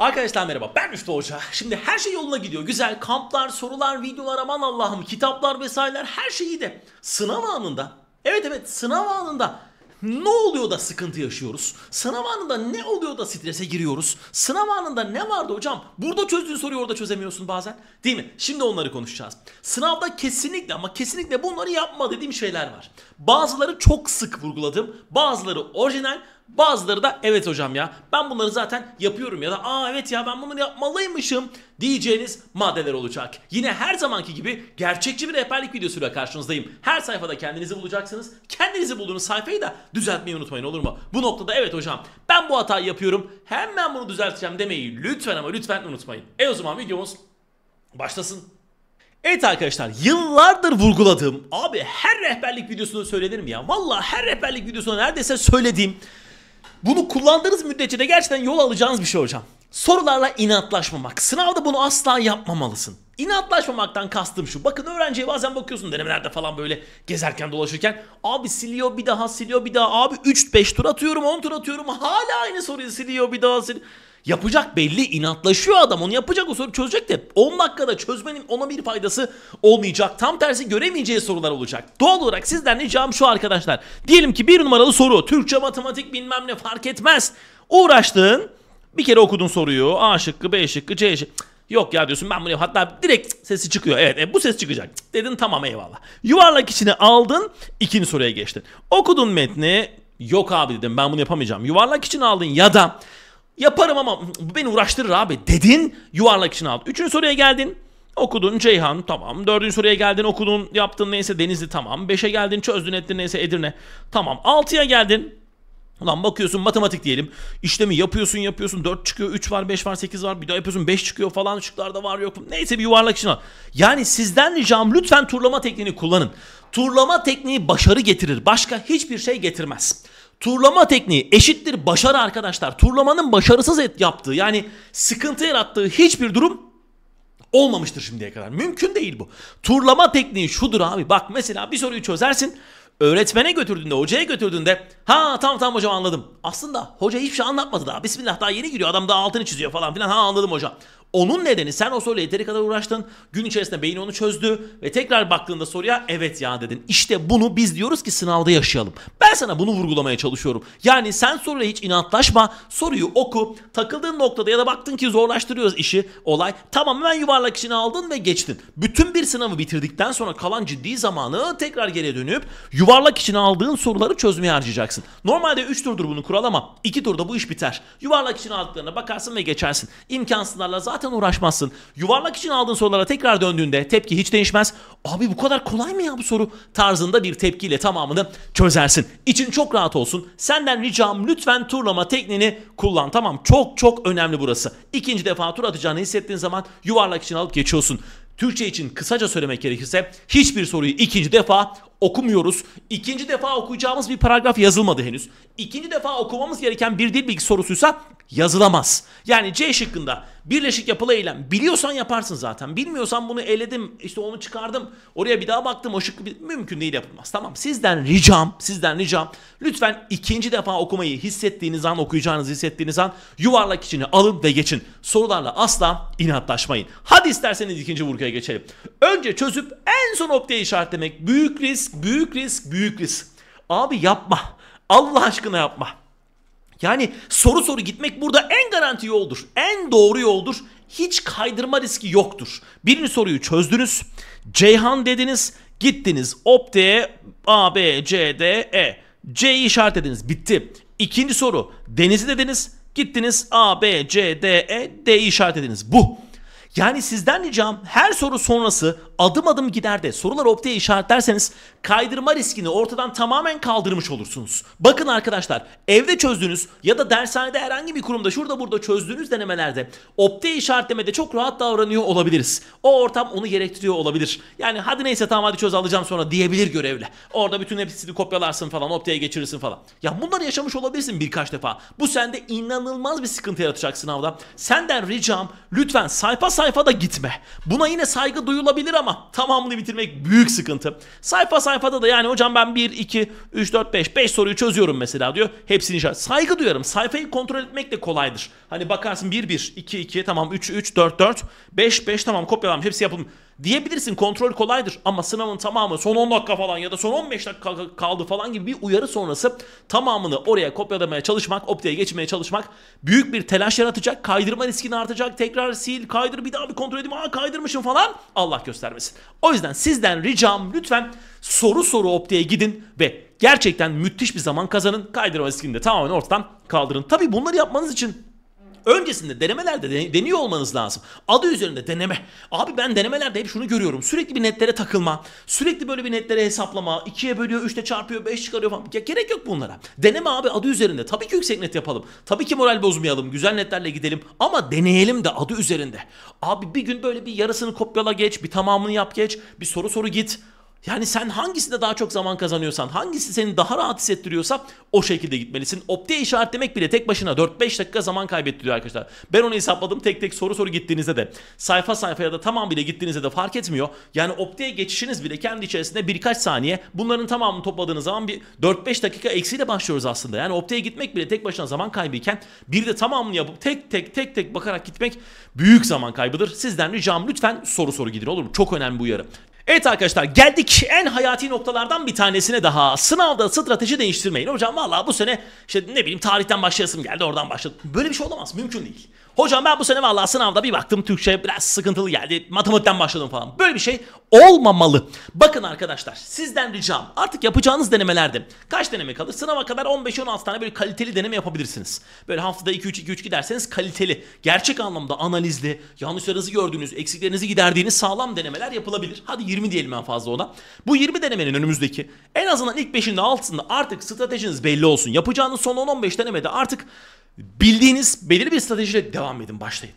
Arkadaşlar merhaba ben Müftü Hoca. Şimdi her şey yoluna gidiyor. Güzel kamplar, sorular, videolar aman Allah'ım kitaplar vesaireler her şeyi de sınav anında evet evet sınav anında ne oluyor da sıkıntı yaşıyoruz? Sınav anında ne oluyor da strese giriyoruz? Sınav anında ne vardı hocam? Burada çözdüğün soruyu orada çözemiyorsun bazen. Değil mi? Şimdi onları konuşacağız. Sınavda kesinlikle ama kesinlikle bunları yapma dediğim şeyler var. Bazıları çok sık vurguladım. Bazıları orijinal, Bazıları da evet hocam ya ben bunları zaten yapıyorum ya da aa evet ya ben bunları yapmalıymışım diyeceğiniz maddeler olacak. Yine her zamanki gibi gerçekçi bir rehberlik videosuyla karşınızdayım. Her sayfada kendinizi bulacaksınız. Kendinizi bulduğunuz sayfayı da düzeltmeyi unutmayın olur mu? Bu noktada evet hocam ben bu hatayı yapıyorum hemen bunu düzelteceğim demeyi lütfen ama lütfen unutmayın. E o zaman videomuz başlasın. Evet arkadaşlar yıllardır vurguladığım abi her rehberlik videosunda söylenir mi ya? Valla her rehberlik videosunda neredeyse söylediğim bunu kullandığınız müddetçe de gerçekten yol alacağınız bir şey hocam. Sorularla inatlaşmamak. Sınavda bunu asla yapmamalısın. İnatlaşmamaktan kastım şu. Bakın öğrenciye bazen bakıyorsun denemelerde falan böyle gezerken dolaşırken. Abi siliyor bir daha siliyor bir daha. Abi 3-5 tur atıyorum 10 tur atıyorum. Hala aynı soruyu siliyor bir daha siliyor. Yapacak belli inatlaşıyor adam onu yapacak o soru çözecek de 10 dakikada çözmenin ona bir faydası olmayacak. Tam tersi göremeyeceği sorular olacak. Doğal olarak sizden ricam şu arkadaşlar. Diyelim ki bir numaralı soru Türkçe matematik bilmem ne fark etmez. Uğraştın bir kere okudun soruyu A şıkkı B şıkkı C şıkkı. Yok ya diyorsun ben bunu Hatta direkt sesi çıkıyor. Evet e, bu ses çıkacak. dedin tamam eyvallah. Yuvarlak içine aldın ikinci soruya geçtin. Okudun metni. Yok abi dedim ben bunu yapamayacağım. Yuvarlak için aldın ya da Yaparım ama bu beni uğraştırır abi dedin yuvarlak için aldın. Üçüncü soruya geldin. Okudun Ceyhan tamam. Dördüncü soruya geldin okudun yaptın neyse Denizli tamam. Beşe geldin çözdün ettin neyse Edirne tamam. Altıya geldin Ulan bakıyorsun matematik diyelim. işlemi yapıyorsun yapıyorsun 4 çıkıyor 3 var 5 var 8 var bir daha yapıyorsun 5 çıkıyor falan şıklarda var yok. Neyse bir yuvarlak için al. Yani sizden ricam lütfen turlama tekniğini kullanın. Turlama tekniği başarı getirir. Başka hiçbir şey getirmez. Turlama tekniği eşittir başarı arkadaşlar. Turlamanın başarısız et yaptığı yani sıkıntı yarattığı hiçbir durum olmamıştır şimdiye kadar. Mümkün değil bu. Turlama tekniği şudur abi. Bak mesela bir soruyu çözersin. Öğretmene götürdüğünde, hocaya götürdüğünde ha tamam tamam hocam anladım. Aslında hoca hiçbir şey anlatmadı daha. Bismillah daha yeni giriyor. Adam daha altını çiziyor falan filan. Ha anladım hocam. Onun nedeni sen o soruyla yeteri kadar uğraştın. Gün içerisinde beyin onu çözdü ve tekrar baktığında soruya evet ya dedin. İşte bunu biz diyoruz ki sınavda yaşayalım. Ben sana bunu vurgulamaya çalışıyorum. Yani sen soruyla hiç inatlaşma. Soruyu oku. Takıldığın noktada ya da baktın ki zorlaştırıyoruz işi, olay. Tamam, Tamamen yuvarlak içine aldın ve geçtin. Bütün bir sınavı bitirdikten sonra kalan ciddi zamanı tekrar geri dönüp yuvarlak içine aldığın soruları çözmeye harcayacaksın. Normalde 3 turdur bunu kural ama 2 turda bu iş biter. Yuvarlak içine aldıklarına bakarsın ve geçersin. İmkansızlarla zaten zaten uğraşmazsın. Yuvarlak için aldığın sorulara tekrar döndüğünde tepki hiç değişmez. Abi bu kadar kolay mı ya bu soru tarzında bir tepkiyle tamamını çözersin. İçin çok rahat olsun. Senden ricam lütfen turlama tekniğini kullan. Tamam çok çok önemli burası. İkinci defa tur atacağını hissettiğin zaman yuvarlak için alıp geçiyorsun. Türkçe için kısaca söylemek gerekirse hiçbir soruyu ikinci defa okumuyoruz. İkinci defa okuyacağımız bir paragraf yazılmadı henüz. İkinci defa okumamız gereken bir dil bilgi sorusuysa yazılamaz. Yani C şıkkında birleşik yapılı eylem biliyorsan yaparsın zaten. Bilmiyorsan bunu eledim, işte onu çıkardım. Oraya bir daha baktım o bir mümkün değil yapılmaz. Tamam sizden ricam, sizden ricam lütfen ikinci defa okumayı hissettiğiniz an, okuyacağınızı hissettiğiniz an yuvarlak içine alın ve geçin. Sorularla asla inatlaşmayın. Hadi isterseniz ikinci vurguya geçelim. Önce çözüp en son noktayı işaretlemek büyük risk risk, büyük risk, büyük risk. Abi yapma. Allah aşkına yapma. Yani soru soru gitmek burada en garanti yoldur. En doğru yoldur. Hiç kaydırma riski yoktur. Birinci soruyu çözdünüz. Ceyhan dediniz. Gittiniz opte A, B, C, D, E. C'yi işaretlediniz. Bitti. İkinci soru. Deniz'i dediniz. Gittiniz A, B, C, D, E, D'yi işaretlediniz. Bu. Yani sizden ricam her soru sonrası adım adım gider de soruları optaya işaretlerseniz kaydırma riskini ortadan tamamen kaldırmış olursunuz. Bakın arkadaşlar evde çözdüğünüz ya da dershanede herhangi bir kurumda şurada burada çözdüğünüz denemelerde optaya işaretlemede çok rahat davranıyor olabiliriz. O ortam onu gerektiriyor olabilir. Yani hadi neyse tamam hadi çöz alacağım sonra diyebilir görevli. Orada bütün hepsini kopyalarsın falan optaya geçirirsin falan. Ya bunları yaşamış olabilirsin birkaç defa. Bu sende inanılmaz bir sıkıntı yaratacak sınavda. Senden ricam lütfen sayfa sayfa da gitme. Buna yine saygı duyulabilir ama ama tamamını bitirmek büyük sıkıntı. Sayfa sayfada da yani hocam ben 1, 2, 3, 4, 5, 5 soruyu çözüyorum mesela diyor. Hepsini işaret. Saygı duyarım. Sayfayı kontrol etmek de kolaydır. Hani bakarsın 1, 1, 2, 2 tamam 3, 3, 4, 4, 5, 5 tamam kopyalanmış hepsi yapılmış. Diyebilirsin kontrol kolaydır ama sınavın tamamı son 10 dakika falan ya da son 15 dakika kaldı falan gibi bir uyarı sonrası tamamını oraya kopyalamaya çalışmak, optaya geçmeye çalışmak büyük bir telaş yaratacak. Kaydırma riskini artacak. Tekrar sil, kaydır bir daha bir kontrol edeyim. Aa kaydırmışım falan. Allah göstermesin. O yüzden sizden ricam lütfen soru soru optaya gidin ve gerçekten müthiş bir zaman kazanın. Kaydırma riskini de tamamen ortadan kaldırın. Tabi bunları yapmanız için öncesinde denemelerde deniyor olmanız lazım. Adı üzerinde deneme. Abi ben denemelerde hep şunu görüyorum. Sürekli bir netlere takılma. Sürekli böyle bir netlere hesaplama. ikiye bölüyor, üçte çarpıyor, beş çıkarıyor falan. Ya gerek yok bunlara. Deneme abi adı üzerinde. Tabii ki yüksek net yapalım. Tabii ki moral bozmayalım. Güzel netlerle gidelim. Ama deneyelim de adı üzerinde. Abi bir gün böyle bir yarısını kopyala geç. Bir tamamını yap geç. Bir soru soru git. Yani sen hangisinde daha çok zaman kazanıyorsan, hangisi seni daha rahat hissettiriyorsa o şekilde gitmelisin. Optiye işaret demek bile tek başına 4-5 dakika zaman kaybettiriyor arkadaşlar. Ben onu hesapladım tek tek soru soru gittiğinizde de sayfa sayfa ya da tamam bile gittiğinizde de fark etmiyor. Yani optiye geçişiniz bile kendi içerisinde birkaç saniye bunların tamamını topladığınız zaman bir 4-5 dakika eksiyle başlıyoruz aslında. Yani optiye gitmek bile tek başına zaman kaybıyken bir de tamamını yapıp tek tek tek tek bakarak gitmek büyük zaman kaybıdır. Sizden ricam lütfen soru soru gidin olur mu? Çok önemli bu uyarı. Evet arkadaşlar geldik en hayati noktalardan bir tanesine daha. Sınavda strateji değiştirmeyin. Hocam vallahi bu sene işte ne bileyim tarihten başlayasım geldi oradan başladım. Böyle bir şey olamaz mümkün değil. Hocam ben bu sene valla sınavda bir baktım Türkçe biraz sıkıntılı geldi. Matematikten başladım falan. Böyle bir şey olmamalı. Bakın arkadaşlar sizden ricam artık yapacağınız denemelerde kaç deneme kalır? Sınava kadar 15-16 tane böyle kaliteli deneme yapabilirsiniz. Böyle haftada 2-3-2-3 giderseniz kaliteli, gerçek anlamda analizli, yanlışlarınızı gördüğünüz, eksiklerinizi giderdiğiniz sağlam denemeler yapılabilir. Hadi 20 diyelim en fazla ona. Bu 20 denemenin önümüzdeki en azından ilk 5'inde 6'sında artık stratejiniz belli olsun. Yapacağınız son 10-15 denemede artık bildiğiniz belirli bir stratejiyle devam devam edin, başlayın.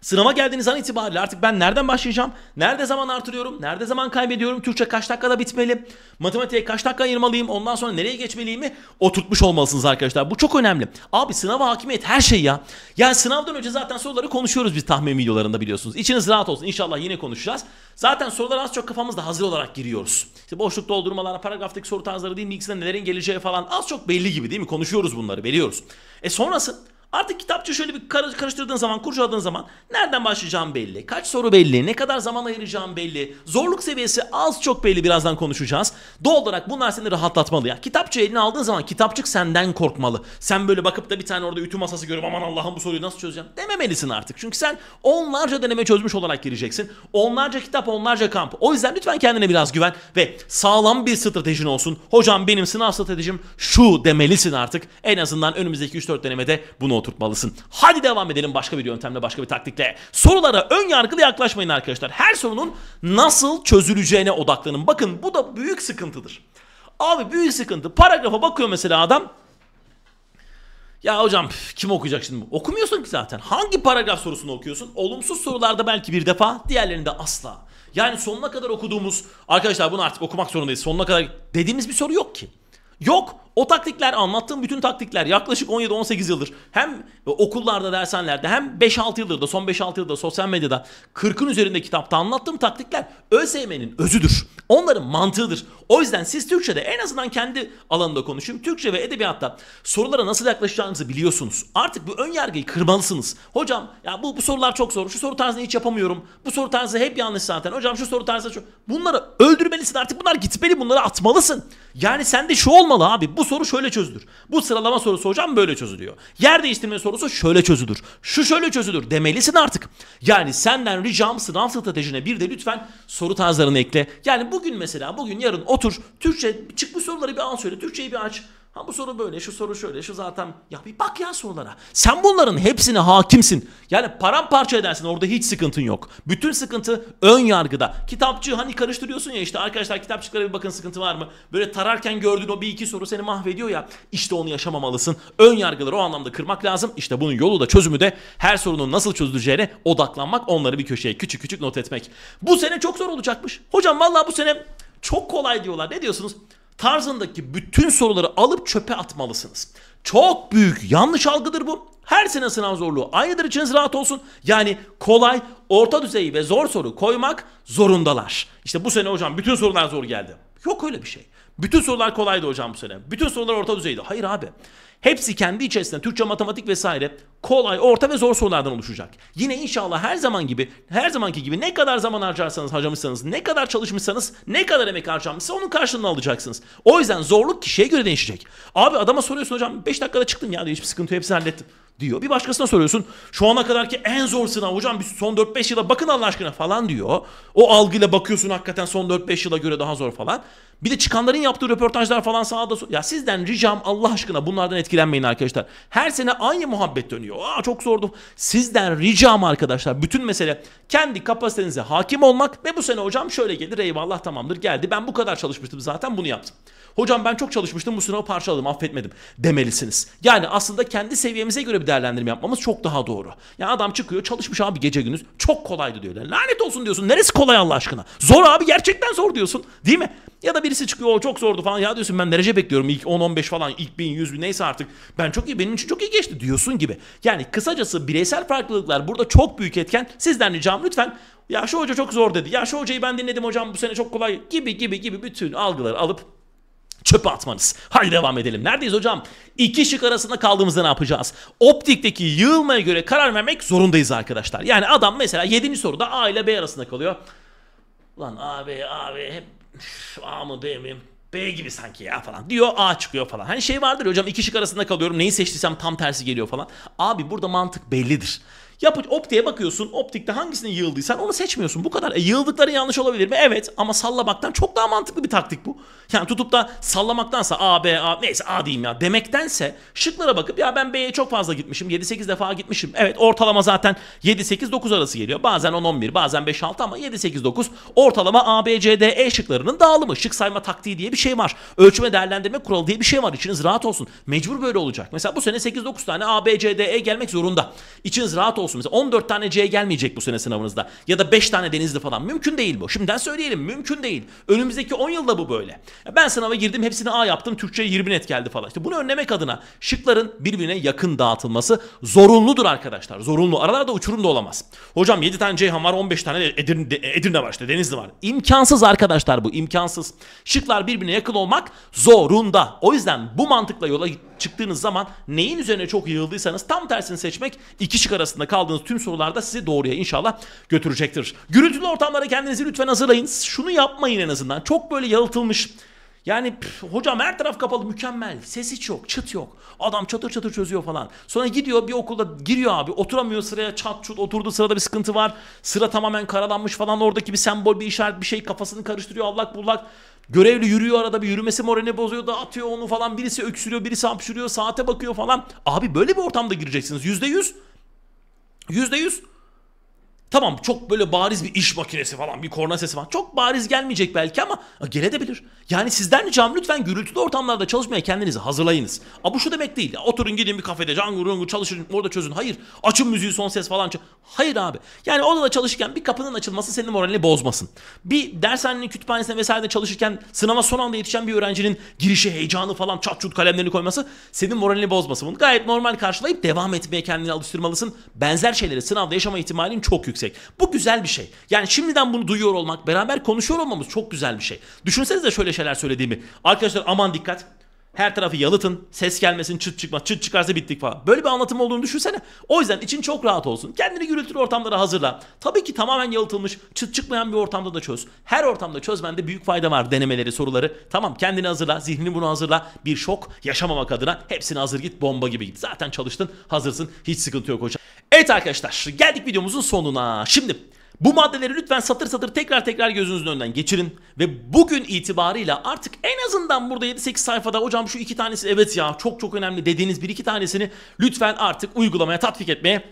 Sınava geldiğiniz an itibariyle artık ben nereden başlayacağım? Nerede zaman artırıyorum? Nerede zaman kaybediyorum? Türkçe kaç dakikada bitmeli? Matematiğe kaç dakika ayırmalıyım? Ondan sonra nereye geçmeliyimi oturtmuş olmalısınız arkadaşlar. Bu çok önemli. Abi sınava hakimiyet her şey ya. Yani sınavdan önce zaten soruları konuşuyoruz biz tahmin videolarında biliyorsunuz. İçiniz rahat olsun. İnşallah yine konuşacağız. Zaten sorular az çok kafamızda hazır olarak giriyoruz. İşte boşluk doldurmalar, paragraftaki soru tarzları değil mi? İkisinde nelerin geleceği falan az çok belli gibi değil mi? Konuşuyoruz bunları, biliyoruz. E sonrası Artık kitapçı şöyle bir karıştırdığın zaman, kurcaladığın zaman nereden başlayacağım belli, kaç soru belli, ne kadar zaman ayıracağım belli, zorluk seviyesi az çok belli birazdan konuşacağız. Doğal olarak bunlar seni rahatlatmalı ya. Kitapçı eline aldığın zaman kitapçık senden korkmalı. Sen böyle bakıp da bir tane orada ütü masası görüp aman Allah'ım bu soruyu nasıl çözeceğim dememelisin artık. Çünkü sen onlarca deneme çözmüş olarak gireceksin. Onlarca kitap, onlarca kamp. O yüzden lütfen kendine biraz güven ve sağlam bir stratejin olsun. Hocam benim sınav stratejim şu demelisin artık. En azından önümüzdeki 3-4 denemede bunu oturtmalısın. Hadi devam edelim başka bir yöntemle, başka bir taktikle. Sorulara ön yargılı yaklaşmayın arkadaşlar. Her sorunun nasıl çözüleceğine odaklanın. Bakın bu da büyük sıkıntıdır. Abi büyük sıkıntı. Paragrafa bakıyor mesela adam. Ya hocam kim okuyacak şimdi? bu Okumuyorsun ki zaten. Hangi paragraf sorusunu okuyorsun? Olumsuz sorularda belki bir defa, diğerlerinde asla. Yani sonuna kadar okuduğumuz, arkadaşlar bunu artık okumak zorundayız. Sonuna kadar dediğimiz bir soru yok ki. Yok. O taktikler anlattığım bütün taktikler yaklaşık 17-18 yıldır hem okullarda dershanelerde hem 5-6 yıldır da son 5-6 yılda sosyal medyada 40'ın üzerinde kitapta anlattığım taktikler ÖSYM'nin özüdür. Onların mantığıdır. O yüzden siz Türkçe'de en azından kendi alanında konuşayım. Türkçe ve edebiyatta sorulara nasıl yaklaşacağınızı biliyorsunuz. Artık bu ön yargıyı kırmalısınız. Hocam ya bu, bu sorular çok zor. Şu soru tarzını hiç yapamıyorum. Bu soru tarzı hep yanlış zaten. Hocam şu soru tarzı çok... Bunları öldürmelisin artık. Bunlar gitmeli. Bunları atmalısın. Yani sende şu olmalı abi. Bu soru şöyle çözülür. Bu sıralama sorusu hocam böyle çözülüyor. Yer değiştirme sorusu şöyle çözülür. Şu şöyle çözülür demelisin artık. Yani senden ricam sınav stratejine bir de lütfen soru tarzlarını ekle. Yani bugün mesela bugün yarın otur Türkçe çıkmış soruları bir an söyle. Türkçeyi bir aç. Ha bu soru böyle, şu soru şöyle, şu zaten. Ya bir bak ya sorulara. Sen bunların hepsine hakimsin. Yani paramparça edersin orada hiç sıkıntın yok. Bütün sıkıntı ön yargıda. Kitapçı hani karıştırıyorsun ya işte arkadaşlar kitapçıklara bir bakın sıkıntı var mı? Böyle tararken gördüğün o bir iki soru seni mahvediyor ya. İşte onu yaşamamalısın. Ön yargıları o anlamda kırmak lazım. İşte bunun yolu da çözümü de her sorunun nasıl çözüleceğine odaklanmak. Onları bir köşeye küçük küçük not etmek. Bu sene çok zor olacakmış. Hocam vallahi bu sene çok kolay diyorlar. Ne diyorsunuz? tarzındaki bütün soruları alıp çöpe atmalısınız. Çok büyük yanlış algıdır bu. Her sene sınav zorluğu aynıdır içiniz rahat olsun. Yani kolay, orta düzey ve zor soru koymak zorundalar. İşte bu sene hocam bütün sorular zor geldi. Yok öyle bir şey. Bütün sorular kolaydı hocam bu sene. Bütün sorular orta düzeydi. Hayır abi. Hepsi kendi içerisinde Türkçe, matematik vesaire kolay, orta ve zor sorulardan oluşacak. Yine inşallah her zaman gibi, her zamanki gibi ne kadar zaman harcarsanız, harcamışsanız, ne kadar çalışmışsanız, ne kadar emek harcamışsa onun karşılığını alacaksınız. O yüzden zorluk kişiye göre değişecek. Abi adama soruyorsun hocam 5 dakikada çıktım ya diyor hiçbir sıkıntı hepsini hallettim diyor. Bir başkasına soruyorsun şu ana kadarki en zor sınav hocam bir son 4-5 yıla bakın Allah aşkına falan diyor. O algıyla bakıyorsun hakikaten son 4-5 yıla göre daha zor falan. Bir de çıkanların yaptığı röportajlar falan sağda ya sizden ricam Allah aşkına bunlardan etkilenmeyin arkadaşlar. Her sene aynı muhabbet dönüyor. Aa çok zordu. Sizden ricam arkadaşlar bütün mesele kendi kapasitenize hakim olmak ve bu sene hocam şöyle gelir eyvallah tamamdır geldi. Ben bu kadar çalışmıştım zaten bunu yaptım. Hocam ben çok çalışmıştım bu sınavı parçaladım affetmedim demelisiniz. Yani aslında kendi seviyemize göre bir değerlendirme yapmamız çok daha doğru. Ya yani adam çıkıyor çalışmış abi gece gündüz çok kolaydı diyorlar. Lanet olsun diyorsun neresi kolay Allah aşkına. Zor abi gerçekten zor diyorsun değil mi? Ya da birisi çıkıyor o çok zordu falan. Ya diyorsun ben derece bekliyorum ilk 10-15 falan ilk 1000 100 bin neyse artık. Ben çok iyi benim için çok iyi geçti diyorsun gibi. Yani kısacası bireysel farklılıklar burada çok büyük etken. Sizden ricam lütfen ya şu hoca çok zor dedi. Ya şu hocayı ben dinledim hocam bu sene çok kolay gibi gibi gibi bütün algıları alıp çöpe atmanız. Hadi devam edelim. Neredeyiz hocam? İki şık arasında kaldığımızda ne yapacağız? Optikteki yığılmaya göre karar vermek zorundayız arkadaşlar. Yani adam mesela 7. soruda A ile B arasında kalıyor. Ulan A, B, A, B hep A mı B mi? B gibi sanki ya falan diyor A çıkıyor falan. Hani şey vardır ya, hocam iki şık arasında kalıyorum neyi seçtiysem tam tersi geliyor falan. Abi burada mantık bellidir. Yapı, optiğe bakıyorsun. Optikte hangisine yığıldıysan onu seçmiyorsun. Bu kadar. E, yığıldıkları yanlış olabilir mi? Evet ama sallamaktan çok daha mantıklı bir taktik bu. Yani tutup da sallamaktansa A, B, A neyse A diyeyim ya demektense şıklara bakıp ya ben B'ye çok fazla gitmişim. 7-8 defa gitmişim. Evet ortalama zaten 7-8-9 arası geliyor. Bazen 10-11 bazen 5-6 ama 7-8-9 ortalama A, B, C, D, E şıklarının dağılımı. Şık sayma taktiği diye bir şey var. Ölçme değerlendirme kuralı diye bir şey var. İçiniz rahat olsun. Mecbur böyle olacak. Mesela bu sene 8-9 tane A, B, C, D, E gelmek zorunda. İçiniz rahat olsun olsun. Mesela 14 tane C gelmeyecek bu sene sınavınızda. Ya da 5 tane Denizli falan. Mümkün değil bu. Şimdiden söyleyelim. Mümkün değil. Önümüzdeki 10 yılda bu böyle. Ben sınava girdim hepsini A yaptım. Türkçe 20 net geldi falan. İşte bunu önlemek adına şıkların birbirine yakın dağıtılması zorunludur arkadaşlar. Zorunlu. Aralarda uçurum da olamaz. Hocam 7 tane Ceyhan var 15 tane Edirne, Edirne var işte Denizli var. İmkansız arkadaşlar bu. imkansız. Şıklar birbirine yakın olmak zorunda. O yüzden bu mantıkla yola gitmek çıktığınız zaman neyin üzerine çok yığıldıysanız tam tersini seçmek iki şık arasında kaldığınız tüm sorularda sizi doğruya inşallah götürecektir. Gürültülü ortamlara kendinizi lütfen hazırlayın. Şunu yapmayın en azından. Çok böyle yalıtılmış yani püf, hocam her taraf kapalı mükemmel. Ses hiç yok, çıt yok. Adam çatır çatır çözüyor falan. Sonra gidiyor bir okulda giriyor abi. Oturamıyor sıraya çat çut oturdu sırada bir sıkıntı var. Sıra tamamen karalanmış falan. Oradaki bir sembol bir işaret bir şey kafasını karıştırıyor allak bullak. Görevli yürüyor arada bir yürümesi moralini bozuyor da atıyor onu falan. Birisi öksürüyor birisi hapşırıyor saate bakıyor falan. Abi böyle bir ortamda gireceksiniz yüzde yüz. Yüzde yüz. Tamam çok böyle bariz bir iş makinesi falan bir korna sesi falan çok bariz gelmeyecek belki ama a, bilir Yani sizden ricam lütfen gürültülü ortamlarda çalışmaya kendinizi hazırlayınız. A bu şu demek değil. Ya, oturun gidin bir kafede cangur rungur çalışın orada çözün. Hayır açın müziği son ses falan. Hayır abi. Yani odada çalışırken bir kapının açılması senin moralini bozmasın. Bir dershanenin kütüphanesine vesairede çalışırken sınava son anda yetişen bir öğrencinin girişi heyecanı falan çat çut kalemlerini koyması senin moralini bozmasın. Bunu gayet normal karşılayıp devam etmeye kendini alıştırmalısın. Benzer şeyleri sınavda yaşama ihtimalin çok yüksek yüksek. Bu güzel bir şey. Yani şimdiden bunu duyuyor olmak, beraber konuşuyor olmamız çok güzel bir şey. Düşünsenize şöyle şeyler söylediğimi. Arkadaşlar aman dikkat. Her tarafı yalıtın. Ses gelmesin, çıt çıkmaz. Çıt çıkarsa bittik falan. Böyle bir anlatım olduğunu düşünsene. O yüzden için çok rahat olsun. Kendini gürültülü ortamlara hazırla. Tabii ki tamamen yalıtılmış, çıt çıkmayan bir ortamda da çöz. Her ortamda çözmende büyük fayda var denemeleri, soruları. Tamam kendini hazırla, zihnini bunu hazırla. Bir şok yaşamamak adına hepsini hazır git, bomba gibi git. Zaten çalıştın, hazırsın. Hiç sıkıntı yok hocam. Evet arkadaşlar, geldik videomuzun sonuna. Şimdi bu maddeleri lütfen satır satır tekrar tekrar gözünüzün önünden geçirin. Ve bugün itibarıyla artık en azından burada 7-8 sayfada hocam şu iki tanesi evet ya çok çok önemli dediğiniz bir iki tanesini lütfen artık uygulamaya tatbik etmeye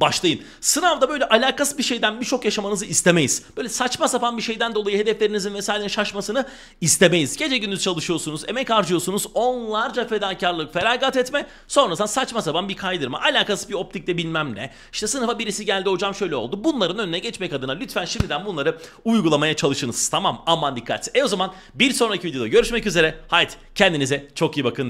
başlayın. Sınavda böyle alakası bir şeyden bir şok yaşamanızı istemeyiz. Böyle saçma sapan bir şeyden dolayı hedeflerinizin vesaire şaşmasını istemeyiz. Gece gündüz çalışıyorsunuz, emek harcıyorsunuz, onlarca fedakarlık, feragat etme. Sonrasında saçma sapan bir kaydırma, alakası bir optikte bilmem ne. İşte sınıfa birisi geldi hocam şöyle oldu. Bunların önüne geçmek adına lütfen şimdiden bunları uygulamaya çalışınız. Tamam aman dikkat. E o zaman bir sonraki videoda görüşmek üzere. Haydi kendinize çok iyi bakın.